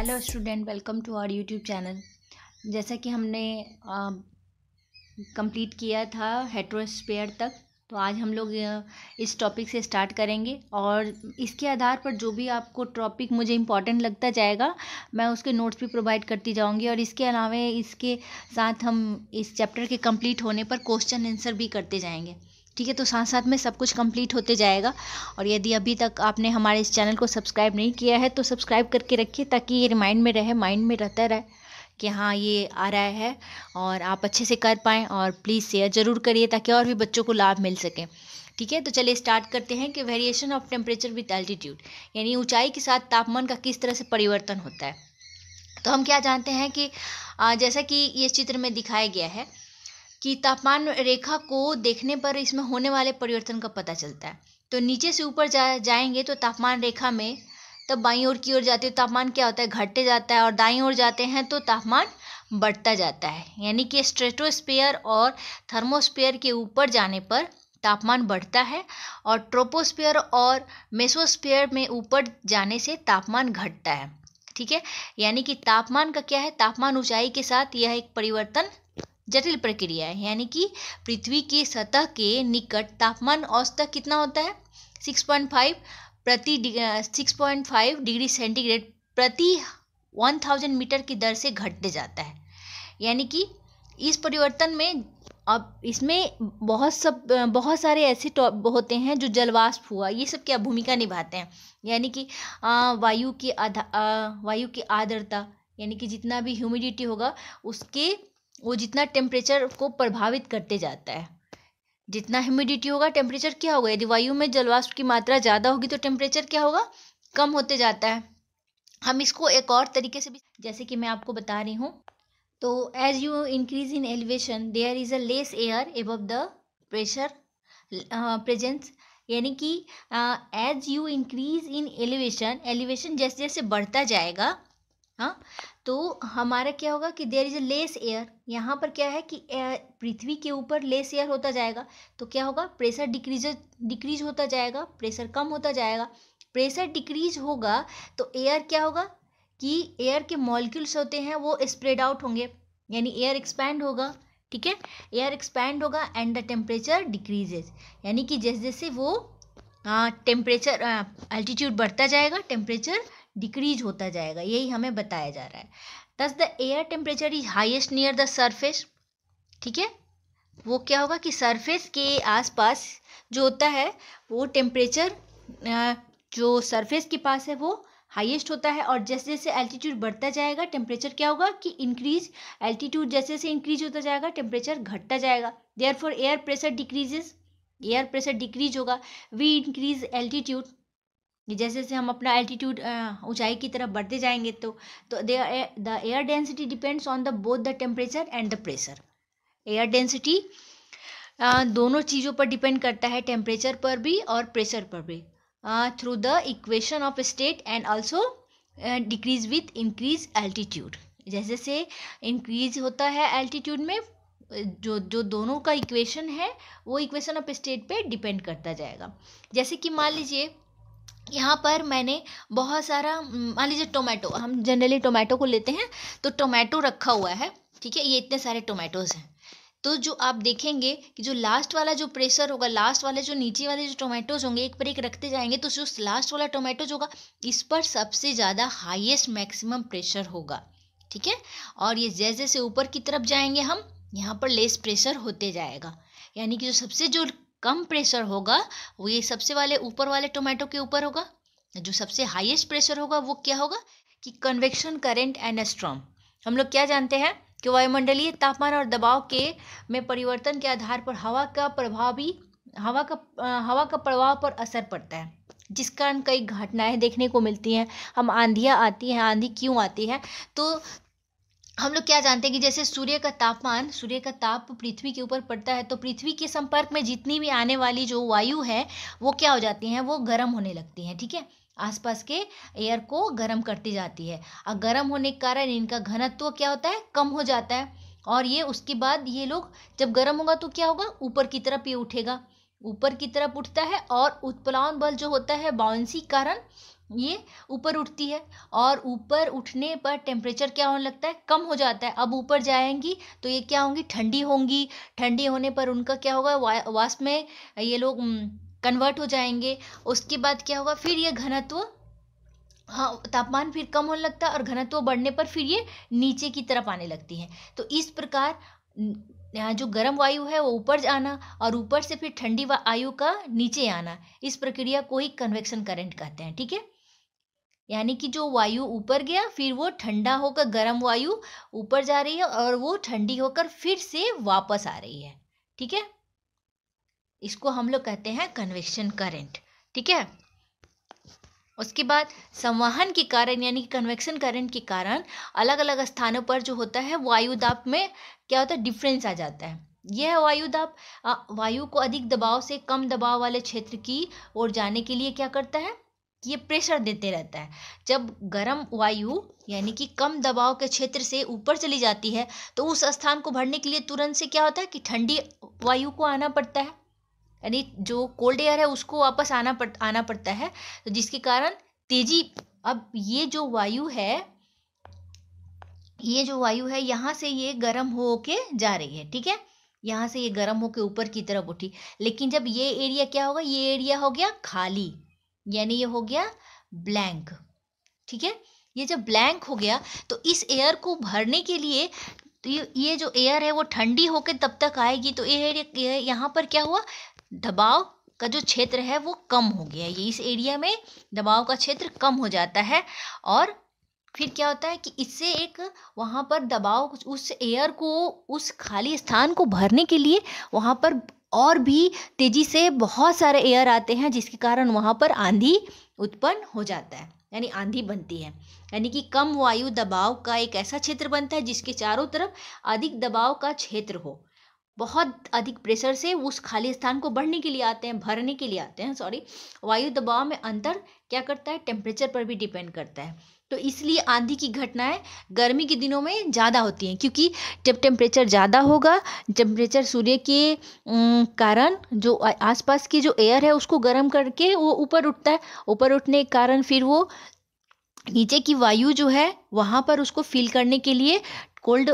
hello student welcome to our YouTube channel जैसा कि हमने कंप्लीट किया था हेट्रोस्पेयर तक तो आज हम लोग इस टॉपिक से स्टार्ट करेंगे और इसके आधार पर जो भी आपको टॉपिक मुझे इम्पॉर्टेंट लगता जाएगा मैं उसके नोट्स भी प्रोवाइड करती जाऊंगी और इसके अलावा इसके साथ हम इस चैप्टर के कंप्लीट होने पर क्वेश्चन आंसर भी करते जाएंगे ठीक है तो साथ साथ में सब कुछ कंप्लीट होते जाएगा और यदि अभी तक आपने हमारे इस चैनल को सब्सक्राइब नहीं किया है तो सब्सक्राइब करके रखिए ताकि ये रिमाइंड में रहे माइंड में रहता रहे कि हाँ ये आ रहा है और आप अच्छे से कर पाएँ और प्लीज़ शेयर ज़रूर करिए ताकि और भी बच्चों को लाभ मिल सके ठीक है तो चलिए स्टार्ट करते हैं कि variation of temperature with altitude यानी ऊंचाई के साथ तापमान का किस तरह से परिवर्तन होता है तो हम क्या जानते हैं कि जैसा कि इस चित्र में दिखाया गया है कि तापमान रेखा को देखने पर इसमें होने वाले परिवर्तन का पता चलता है तो नीचे से ऊपर जा जाएंगे तो तापमान रेखा में तब बाई ओर की ओर जाते हो तापमान क्या होता है घटते जाता है और दाई ओर जाते हैं तो तापमान बढ़ता जाता है यानी कि स्ट्रेटोस्पेयर और थर्मोस्पेयर के ऊपर जाने पर तापमान बढ़ता है और ट्रोपोस्पेयर और मेसोस्पेयर में ऊपर जाने से तापमान घटता है ठीक है यानी कि तापमान का क्या है तापमान ऊंचाई के साथ यह एक परिवर्तन जटिल प्रक्रिया है यानी कि पृथ्वी की सतह के निकट तापमान औसत कितना होता है 6.5 प्रति 6.5 डिग्री सेंटीग्रेड प्रति 1000 मीटर की दर से घटते जाता है यानी कि इस परिवर्तन में अब इसमें बहुत सब बहुत सारे ऐसे टॉप होते हैं जो जलवाष्प हुआ ये सब क्या भूमिका निभाते हैं यानी कि वायु की आधा वायु की आर्द्रता यानी कि जितना भी ह्यूमिडिटी होगा उसके वो जितना टेम्परेचर को प्रभावित करते जाता है जितना ह्यूमिडिटी होगा टेम्परेचर क्या होगा यदि वायु में जलवाष्प की मात्रा ज़्यादा होगी तो टेम्परेचर क्या होगा कम होते जाता है हम इसको एक और तरीके से भी जैसे कि मैं आपको बता रही हूँ तो as you increase in elevation there is a less air above the pressure presence यानी कि as you increase in elevation elevation जैसे जैसे बढ़ता जाएगा हाँ तो हमारा क्या होगा कि there is a less air यहाँ पर क्या है कि पृथ्वी के ऊपर लेस एयर होता जाएगा तो क्या होगा प्रेशर डिक्रीज डिक्रीज होता जाएगा प्रेशर कम होता जाएगा प्रेशर डिक्रीज होगा तो एयर क्या होगा कि एयर के मॉलिक्यूल्स होते हैं वो स्प्रेड आउट होंगे यानी एयर एक्सपैंड होगा ठीक है एयर एक्सपैंड होगा एंड द टेम्परेचर डिक्रीजेज यानी कि जैसे जैसे वो टेम्परेचर अल्टीट्यूड बढ़ता जाएगा टेम्परेचर डिक्रीज होता जाएगा यही हमें बताया जा रहा है thus the air temperature is highest near the surface ठीक है वो क्या होगा कि सरफेस के आसपास जो होता है वो टेम्परेचर जो सरफेस के पास है वो हाईएस्ट होता है और जैसे जैसे एल्टीट्यूड बढ़ता जाएगा टेम्परेचर क्या होगा कि इंक्रीज एल्टीट्यूड जैसे जैसे इंक्रीज होता जाएगा टेम्परेचर घटता जाएगा therefore air pressure decreases air pressure decrease होगा वी इंक्रीज एल्टीट्यूड जैसे जैसे हम अपना एल्टीट्यूड ऊंचाई की तरफ बढ़ते जाएंगे तो तो the the air density depends on the both the temperature and the pressure air density दोनों चीज़ों पर डिपेंड करता है टेम्परेचर पर भी और प्रेशर पर भी through the equation of state and also decrease with increase altitude जैसे जैसे इंक्रीज होता है एल्टीट्यूड में जो जो दोनों का इक्वेशन है वो इक्वेशन ऑफ स्टेट पे डिपेंड करता जाएगा जैसे कि मान लीजिए यहाँ पर मैंने बहुत सारा मान लीजिए टोमेटो हम जनरली टोमेटो को लेते हैं तो टोमेटो रखा हुआ है ठीक है ये इतने सारे टोमेटोज़ हैं तो जो आप देखेंगे कि जो लास्ट वाला जो प्रेशर होगा लास्ट वाले जो नीचे वाले जो टोमेटोज होंगे एक पर एक रखते जाएंगे तो जो लास्ट वाला टोमेटोज होगा इस पर सबसे ज़्यादा हाइएस्ट मैक्सिमम प्रेशर होगा ठीक है और ये जैसे जैसे ऊपर की तरफ जाएंगे हम यहाँ पर लेस प्रेशर होते जाएगा यानी कि जो सबसे जो कम प्रेशर होगा वो ये सबसे वाले ऊपर वाले टोमेटो के ऊपर होगा जो सबसे हाईएस्ट प्रेशर होगा वो क्या होगा कि कन्वेक्शन करेंट एस्ट्रॉम हम लोग क्या जानते हैं कि वायुमंडलीय तापमान और दबाव के में परिवर्तन के आधार पर हवा का प्रभाव भी हवा का हवा का प्रभाव पर असर पड़ता है जिस कारण कई घटनाएं देखने को मिलती हैं हम आंधियाँ आती हैं आंधी क्यों आती है तो हम लोग क्या जानते हैं कि जैसे सूर्य का तापमान सूर्य का ताप पृथ्वी के ऊपर पड़ता है तो पृथ्वी के संपर्क में जितनी भी आने वाली जो वायु है वो क्या हो जाती हैं वो गर्म होने लगती हैं ठीक है आसपास के एयर को गर्म करती जाती है और गर्म होने के कारण इनका घनत्व क्या होता है कम हो जाता है और ये उसके बाद ये लोग जब गर्म होगा तो क्या होगा ऊपर की तरफ ये उठेगा ऊपर की तरफ उठता है और उत्पलावन बल जो होता है बाउंसी कारण ये ऊपर उठती है और ऊपर उठने पर टेम्परेचर क्या होने लगता है कम हो जाता है अब ऊपर जाएंगी तो ये क्या होंगी ठंडी होंगी ठंडी होने पर उनका क्या होगा वा, वास्प में ये लोग कन्वर्ट हो जाएंगे उसके बाद क्या होगा फिर ये घनत्व हाँ तापमान फिर कम होने लगता है और घनत्व बढ़ने पर फिर ये नीचे की तरफ आने लगती हैं तो इस प्रकार यहाँ जो गर्म वायु है वो ऊपर जाना और ऊपर से फिर ठंडी वायु का नीचे आना इस प्रक्रिया को ही कन्वेक्शन करंट कहते हैं ठीक है यानी कि जो वायु ऊपर गया फिर वो ठंडा होकर गर्म वायु ऊपर जा रही है और वो ठंडी होकर फिर से वापस आ रही है ठीक है इसको हम लोग कहते हैं कन्वेक्शन करंट ठीक है उसके बाद संवहन के कारण यानी कि कन्वेक्शन करंट के कारण अलग अलग स्थानों पर जो होता है वायुदाप में क्या होता है डिफरेंस आ जाता है यह वायुदाप वायु को अधिक दबाव से कम दबाव वाले क्षेत्र की ओर जाने के लिए क्या करता है ये प्रेशर देते रहता है जब गर्म वायु यानी कि कम दबाव के क्षेत्र से ऊपर चली जाती है तो उस स्थान को भरने के लिए तुरंत से क्या होता है कि ठंडी वायु को आना पड़ता है यानी जो कोल्ड एयर है उसको वापस आना पड़ आना पड़ता है तो जिसके कारण तेजी अब ये जो वायु है ये जो वायु है यहाँ से ये गर्म हो के जा रही है ठीक है यहाँ से ये गर्म होके ऊपर की तरफ उठी लेकिन जब ये एरिया क्या होगा ये एरिया हो गया खाली यानी ये हो गया ब्लैंक ठीक है ये जब ब्लैंक हो गया तो इस एयर को भरने के लिए तो ये जो एयर है वो ठंडी होकर तब तक आएगी तो एयर यहाँ पर क्या हुआ दबाव का जो क्षेत्र है वो कम हो गया ये इस एरिया में दबाव का क्षेत्र कम हो जाता है और फिर क्या होता है कि इससे एक वहाँ पर दबाव उस एयर को उस खाली स्थान को भरने के लिए वहाँ पर और भी तेज़ी से बहुत सारे एयर आते हैं जिसके कारण वहाँ पर आंधी उत्पन्न हो जाता है यानी आंधी बनती है यानी कि कम वायु दबाव का एक ऐसा क्षेत्र बनता है जिसके चारों तरफ अधिक दबाव का क्षेत्र हो बहुत अधिक प्रेशर से उस खाली स्थान को बढ़ने के लिए आते हैं भरने के लिए आते हैं सॉरी वायु दबाव में अंतर क्या करता है टेम्परेचर पर भी डिपेंड करता है तो इसलिए आंधी की घटनाएं गर्मी के दिनों में ज़्यादा होती हैं क्योंकि जब टेम्परेचर ज़्यादा होगा टेम्परेचर सूर्य के कारण जो आसपास की जो एयर है उसको गर्म करके वो ऊपर उठता है ऊपर उठने के कारण फिर वो नीचे की वायु जो है वहाँ पर उसको फील करने के लिए कोल्ड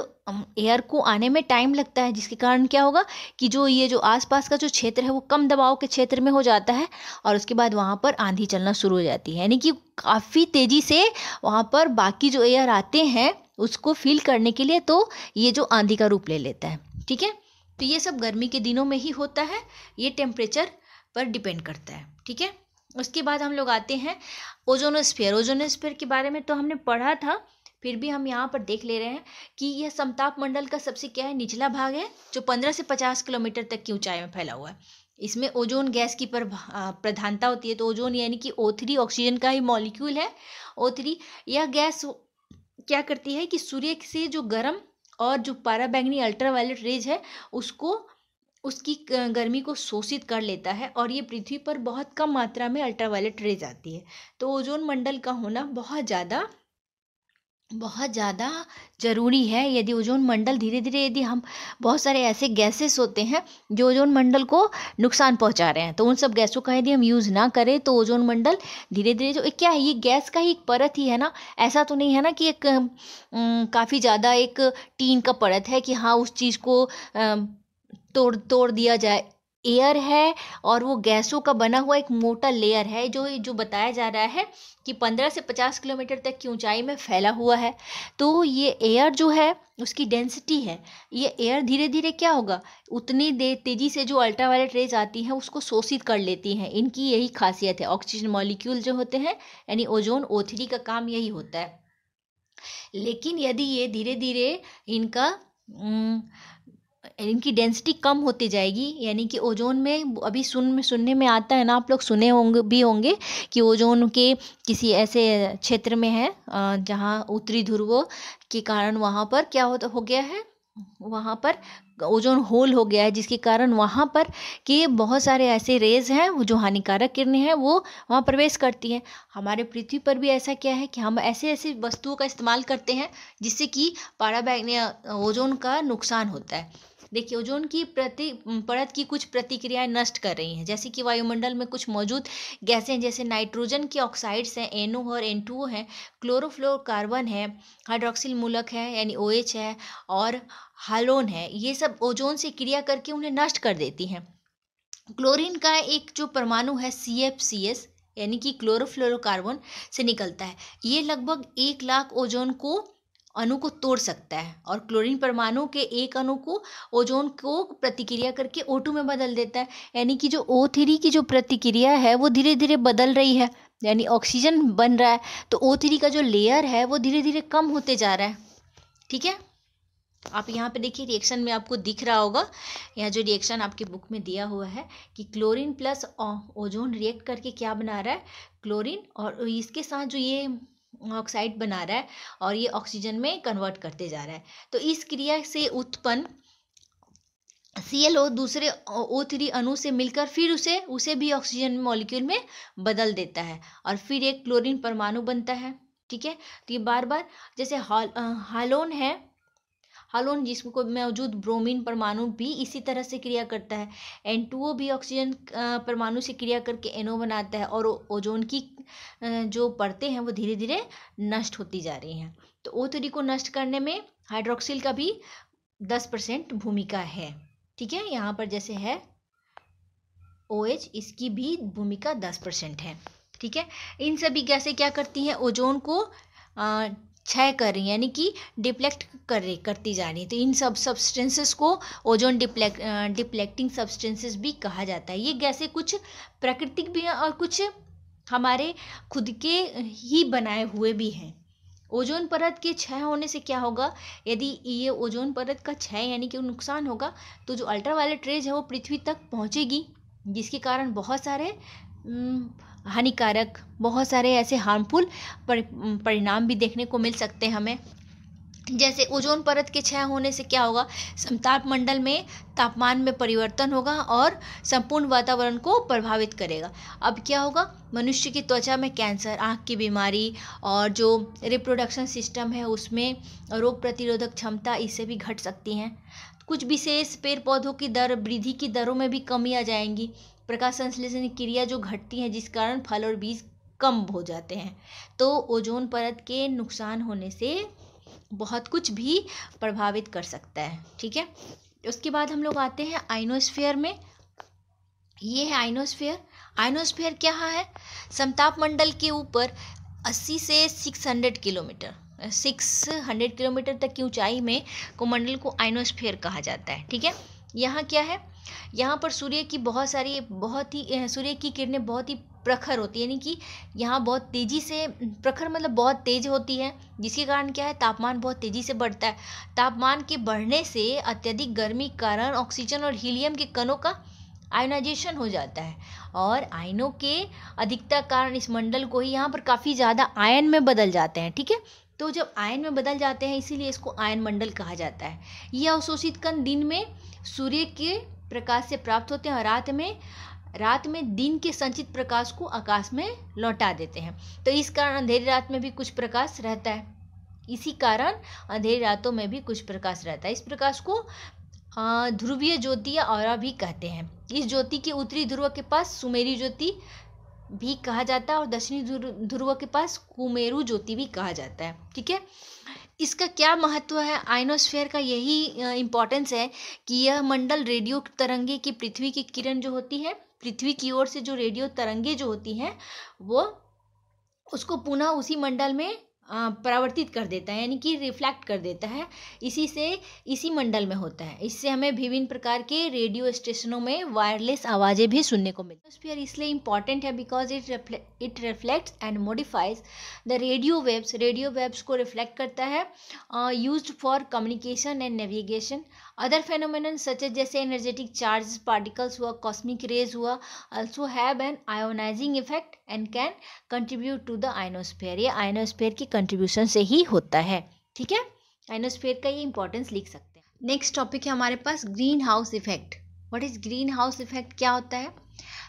एयर um, को आने में टाइम लगता है जिसके कारण क्या होगा कि जो ये जो आसपास का जो क्षेत्र है वो कम दबाव के क्षेत्र में हो जाता है और उसके बाद वहाँ पर आंधी चलना शुरू हो जाती है यानी कि काफ़ी तेज़ी से वहाँ पर बाकी जो एयर आते हैं उसको फील करने के लिए तो ये जो आंधी का रूप ले लेता है ठीक है तो ये सब गर्मी के दिनों में ही होता है ये टेम्परेचर पर डिपेंड करता है ठीक है उसके बाद हम लोग आते हैं ओजोनोस्फेयर ओजोनोस्फेयर के बारे में तो हमने पढ़ा था फिर भी हम यहाँ पर देख ले रहे हैं कि यह समताप मंडल का सबसे क्या है निचला भाग है जो पंद्रह से पचास किलोमीटर तक की ऊंचाई में फैला हुआ है इसमें ओजोन गैस की पर प्रधानता होती है तो ओजोन यानी कि ओथरी ऑक्सीजन का ही मॉलिक्यूल है ओथरी यह गैस क्या करती है कि सूर्य से जो गर्म और जो पाराबैंगनी अल्ट्रावायलेट रेज है उसको उसकी गर्मी को शोषित कर लेता है और ये पृथ्वी पर बहुत कम मात्रा में अल्ट्रावायलेट रे जाती है तो ओजोन मंडल का होना बहुत ज़्यादा बहुत ज़्यादा ज़रूरी है यदि ओजोन मंडल धीरे धीरे यदि हम बहुत सारे ऐसे गैसेस होते हैं जो ओजोन मंडल को नुकसान पहुंचा रहे हैं तो उन सब गैसों का यदि हम यूज़ ना करें तो ओजोन मंडल धीरे धीरे जो क्या है ये गैस का ही एक परत ही है ना ऐसा तो नहीं है ना कि एक काफ़ी ज़्यादा एक टीन का परत है कि हाँ उस चीज़ को आ, तोड़ तोड़ दिया जाए एयर है और वो गैसों का बना हुआ एक मोटा लेयर है जो जो बताया जा रहा है कि 15 से 50 किलोमीटर तक की ऊंचाई में फैला हुआ है तो ये एयर जो है उसकी डेंसिटी है ये एयर धीरे धीरे क्या होगा उतनी देर तेज़ी से जो अल्ट्रावायलेट रेज आती हैं उसको शोषित कर लेती हैं इनकी यही खासियत है ऑक्सीजन मॉलिक्यूल जो होते हैं यानी ओजोन ओ का काम यही होता है लेकिन यदि ये धीरे धीरे इनका न, इनकी डेंसिटी कम होती जाएगी यानी कि ओजोन में अभी सुन सुनने में आता है ना आप लोग सुने होंगे भी होंगे कि ओजोन के किसी ऐसे क्षेत्र में है जहाँ उत्तरी ध्रुव के कारण वहाँ पर क्या हो, हो गया है वहाँ पर ओजोन होल हो गया है जिसके कारण वहाँ पर कि बहुत सारे ऐसे रेज हैं वो जो हानिकारक किरणें हैं वो वहाँ प्रवेश करती हैं हमारे पृथ्वी पर भी ऐसा क्या है कि हम ऐसे ऐसे वस्तुओं का इस्तेमाल करते हैं जिससे कि पारा ओजोन का नुकसान होता है देखिए ओजोन की प्रति परत की कुछ प्रतिक्रियाएं नष्ट कर रही हैं जैसे कि वायुमंडल में कुछ मौजूद गैसें जैसे नाइट्रोजन की ऑक्साइड्स हैं एन और एन टू हैं क्लोरोफ्लोरकार्बन है हाइड्रोक्सिल मूलक है यानी ओ एच है और हालोन है ये सब ओजोन से क्रिया करके उन्हें नष्ट कर देती हैं क्लोरीन का एक जो परमाणु है सी एफ सी एस यानी कि क्लोरोफ्लोरोकार्बन से निकलता है ये लगभग एक लाख ओजोन को अणु को तोड़ सकता है और क्लोरीन परमाणु के एक अणु को ओजोन को प्रतिक्रिया करके ओ टू में बदल देता है यानी कि जो ओ थ्री की जो प्रतिक्रिया है वो धीरे धीरे बदल रही है यानी ऑक्सीजन बन रहा है तो ओ थ्री का जो लेयर है वो धीरे धीरे कम होते जा रहा है ठीक है आप यहाँ पे देखिए रिएक्शन में आपको दिख रहा होगा यहाँ जो रिएक्शन आपके बुक में दिया हुआ है कि क्लोरीन प्लस ओजोन रिएक्ट करके क्या बना रहा है क्लोरीन और इसके साथ जो ये ऑक्साइड बना रहा है और ये ऑक्सीजन में कन्वर्ट करते जा रहा है तो इस क्रिया से उत्पन्न सी एल ओ दूसरे ओ थ्री अणु से मिलकर फिर उसे उसे भी ऑक्सीजन मॉलिक्यूल में बदल देता है और फिर एक क्लोरीन परमाणु बनता है ठीक है तो ये बार बार जैसे हालोन है हालोन जिसको मौजूद ब्रोमीन परमाणु भी इसी तरह से क्रिया करता है एन टू ओ भी ऑक्सीजन परमाणु से क्रिया करके एनओ बनाता है और ओजोन की जो परतें हैं वो धीरे धीरे नष्ट होती जा रही हैं तो ओ थ्री को नष्ट करने में हाइड्रोक्सिल का भी दस परसेंट भूमिका है ठीक है यहाँ पर जैसे है ओ OH इसकी भी भूमिका दस परसेंट है ठीक है इन सभी गैसें क्या करती हैं ओजोन को क्षय कर रही यानी कि डिप्लेक्ट कर रही करती जा रही है तो इन सब सब्सटेंसेस को ओजोन डिप्लेक्ट डिप्लेक्टिंग सब्सटेंसेस भी कहा जाता है ये गैसें कुछ प्राकृतिक भी हैं और कुछ हमारे खुद के ही बनाए हुए भी हैं ओजोन परत के क्षय होने से क्या होगा यदि ये ओजोन परत का छः यानी कि नुकसान होगा तो जो अल्ट्रावायलेट रेज है वो पृथ्वी तक पहुँचेगी जिसके कारण बहुत सारे हानिकारक बहुत सारे ऐसे हार्मफुल परिणाम भी देखने को मिल सकते हैं हमें जैसे ओजोन परत के क्षय होने से क्या होगा समताप मंडल में तापमान में परिवर्तन होगा और संपूर्ण वातावरण को प्रभावित करेगा अब क्या होगा मनुष्य की त्वचा में कैंसर आँख की बीमारी और जो रिप्रोडक्शन सिस्टम है उसमें रोग प्रतिरोधक क्षमता इससे भी घट सकती हैं कुछ विशेष पेड़ पौधों की दर वृद्धि की दरों में भी कमी आ जाएंगी प्रकाश संश्लेषण क्रिया जो घटती है जिस कारण फल और बीज कम हो जाते हैं तो ओजोन परत के नुकसान होने से बहुत कुछ भी प्रभावित कर सकता है ठीक है उसके बाद हम लोग आते हैं आइनोस्फेयर में ये है आइनोस्फेयर आइनोस्फेयर क्या है समताप मंडल के ऊपर 80 से 600 किलोमीटर 600 किलोमीटर तक की ऊंचाई में कुमंडल को आइनोस्फेयर कहा जाता है ठीक है यहाँ क्या है यहाँ पर सूर्य की बहुत सारी बहुत ही सूर्य की किरणें बहुत ही प्रखर होती है यानी कि यहाँ बहुत तेज़ी से प्रखर मतलब बहुत तेज़ होती है जिसके कारण क्या है तापमान बहुत तेज़ी से बढ़ता है तापमान के बढ़ने से अत्यधिक गर्मी कारण ऑक्सीजन और हीलियम के कणों का आयोनाइजेशन हो जाता है और आयनों के अधिकता कारण इस मंडल को ही यहाँ पर काफ़ी ज़्यादा आयन में बदल जाते हैं ठीक है तो जब आयन में बदल जाते हैं इसीलिए इसको आयन मंडल कहा जाता है यह अवशोषित कण दिन में सूर्य के प्रकाश से प्राप्त होते हैं और रात में रात में दिन के संचित प्रकाश को आकाश में लौटा देते हैं तो इस कारण अंधेरी रात में भी कुछ प्रकाश रहता है इसी कारण अंधेरी रातों में भी कुछ प्रकाश रहता है इस प्रकाश को ध्रुवीय ज्योति या और भी कहते हैं इस ज्योति के उत्तरी ध्रुव के पास सुमेरी ज्योति भी कहा जाता है और दक्षिणी ध्रुव के पास कुमेरु ज्योति भी कहा जाता है ठीक है इसका क्या महत्व है आइनोस्फेयर का यही इम्पोर्टेंस है कि यह मंडल रेडियो तरंगे की पृथ्वी की किरण जो होती है पृथ्वी की ओर से जो रेडियो तरंगे जो होती हैं वो उसको पुनः उसी मंडल में परावर्तित कर देता है यानी कि रिफ्लेक्ट कर देता है इसी से इसी मंडल में होता है इससे हमें विभिन्न प्रकार के रेडियो स्टेशनों में वायरलेस आवाज़ें भी सुनने को मिलती एटमोसफियर इसलिए इंपॉर्टेंट है because it it reflects and modifies the radio waves radio waves को रिफ्लेक्ट करता है use for communication and navigation other phenom such as जैसे एनर्जेटिक चार्ज पार्टिकल्स हुआ कॉस्मिक रेज हुआ also have an ionizing effect and can contribute to the ionosphere ये ionosphere की contribution से ही होता है ठीक है आइनोस्फेयर का ये इंपॉर्टेंस लिख सकते हैं नेक्स्ट टॉपिक है हमारे पास greenhouse effect what is greenhouse effect क्या होता है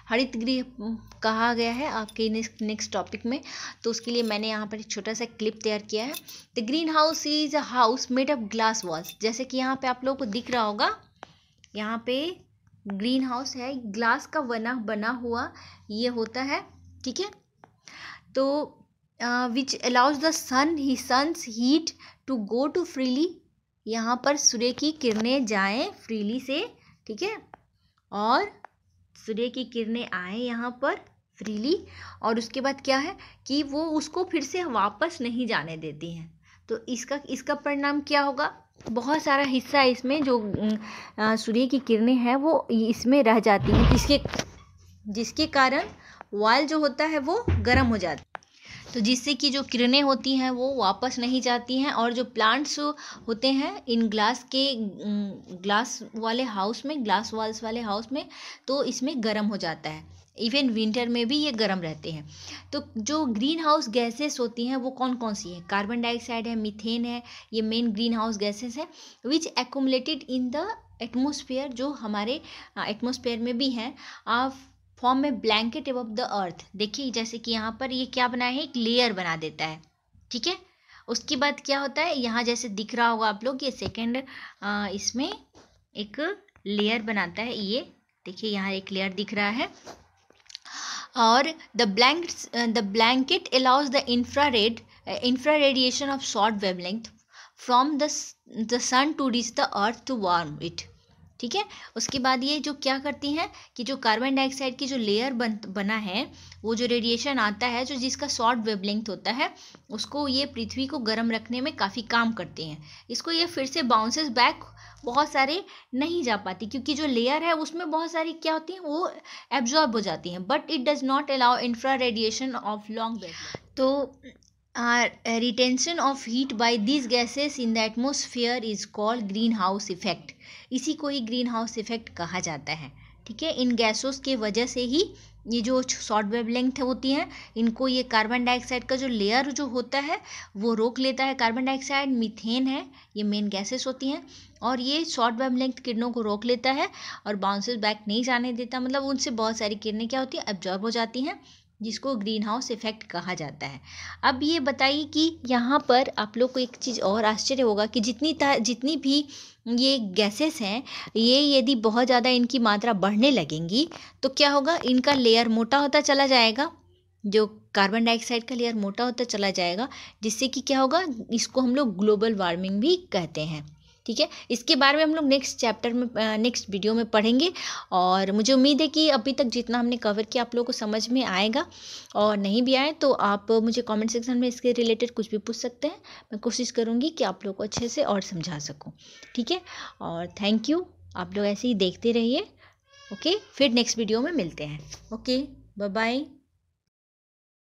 हरित गृह हम्म, कहा गया है आपके नेक्स्ट टॉपिक में तो उसके लिए मैंने यहाँ पर एक छोटा सा क्लिप तैयार किया है the greenhouse is a house made of glass walls जैसे कि यहाँ पे आप लोगों को दिख रहा होगा यहाँ पे ग्रीन हाउस है ग्लास का बना बना हुआ ये होता है ठीक है तो विच अलाउज द सन ही sun's heat to go to freely यहाँ पर सूर्य की किरणें जाएँ फ्रीली से ठीक है और सूर्य की किरणें आए यहाँ पर फ्रीली और उसके बाद क्या है कि वो उसको फिर से वापस नहीं जाने देती हैं तो इसका इसका परिणाम क्या होगा बहुत सारा हिस्सा इसमें जो सूर्य की किरणें हैं वो इसमें रह जाती हैं जिसके जिसके कारण वाल जो होता है वो गर्म हो जाता है तो जिससे कि जो किरणें होती हैं वो वापस नहीं जाती हैं और जो प्लांट्स होते हैं इन ग्लास के ग्लास वाले हाउस में ग्लास वॉल्स वाले हाउस में तो इसमें गर्म हो जाता है इवन विंटर में भी ये गर्म रहते हैं तो जो ग्रीन हाउस गैसेस होती हैं वो कौन कौन सी हैं कार्बन डाइऑक्साइड है मिथेन है ये मेन ग्रीन हाउस गैसेस हैं विच एकोमलेटेड इन द एटमोसफियर जो हमारे एटमोसफियर में भी हैं फॉर्म में ब्लैंकेट एवं द अर्थ देखिए जैसे कि यहाँ पर ये क्या बनाया है एक लेयर बना देता है ठीक है उसके बाद क्या होता है यहाँ जैसे दिख रहा होगा आप लोग ये सेकेंड इसमें एक लेयर बनाता है ये देखिए यहाँ एक लेयर दिख रहा है और the blank the blanket allows the infrared infra radiation of short length from the sun to reach the earth to warm it ठीक है उसके बाद ये जो क्या करती हैं कि जो कार्बन डाइऑक्साइड की जो लेयर बन बना है वो जो रेडिएशन आता है जो जिसका शॉर्ट लेंथ होता है उसको ये पृथ्वी को गर्म रखने में काफ़ी काम करते हैं इसको ये फिर से बाउंसेस बैक बहुत सारे नहीं जा पाती क्योंकि जो लेयर है उसमें बहुत सारी क्या होती हैं वो एब्जॉर्ब हो जाती हैं but it does not allow infra radiation of long तो retention of heat by this gases in the atmosphere is called greenhouse effect इसी को ही ग्रीन हाउस इफेक्ट कहा जाता है ठीक है इन गैसों के वजह से ही ये जो शॉर्ट वेव लेंथ होती हैं इनको ये कार्बन डाइऑक्साइड का जो लेयर जो होता है वो रोक लेता है कार्बन डाइऑक्साइड मीथेन है ये मेन गैसेस होती हैं और ये शॉर्ट वेव लेंथ किरणों को रोक लेता है और बाउंसेस बैक नहीं जाने देता मतलब उनसे बहुत सारी किरणें क्या होती हैं एब्जॉर्ब हो जाती हैं जिसको ग्रीन हाउस इफेक्ट कहा जाता है अब ये बताइए कि यहाँ पर आप लोग को एक चीज़ और आश्चर्य होगा कि जितनी जितनी भी ये गैसेस हैं ये यदि बहुत ज़्यादा इनकी मात्रा बढ़ने लगेंगी तो क्या होगा इनका लेयर मोटा होता चला जाएगा जो कार्बन डाइऑक्साइड का लेयर मोटा होता चला जाएगा जिससे कि क्या होगा इसको हम लोग ग्लोबल वार्मिंग भी कहते हैं ठीक है इसके बारे में हम लोग नेक्स्ट चैप्टर में नेक्स्ट वीडियो में पढ़ेंगे और मुझे उम्मीद है कि अभी तक जितना हमने कवर किया आप लोगों को समझ में आएगा और नहीं भी आए तो आप मुझे कमेंट सेक्शन में इसके रिलेटेड कुछ भी पूछ सकते हैं मैं कोशिश करूँगी कि आप लोग को अच्छे से और समझा सकूँ ठीक है और थैंक यू आप लोग ऐसे ही देखते रहिए ओके फिर नेक्स्ट वीडियो में मिलते हैं ओके बाय बाय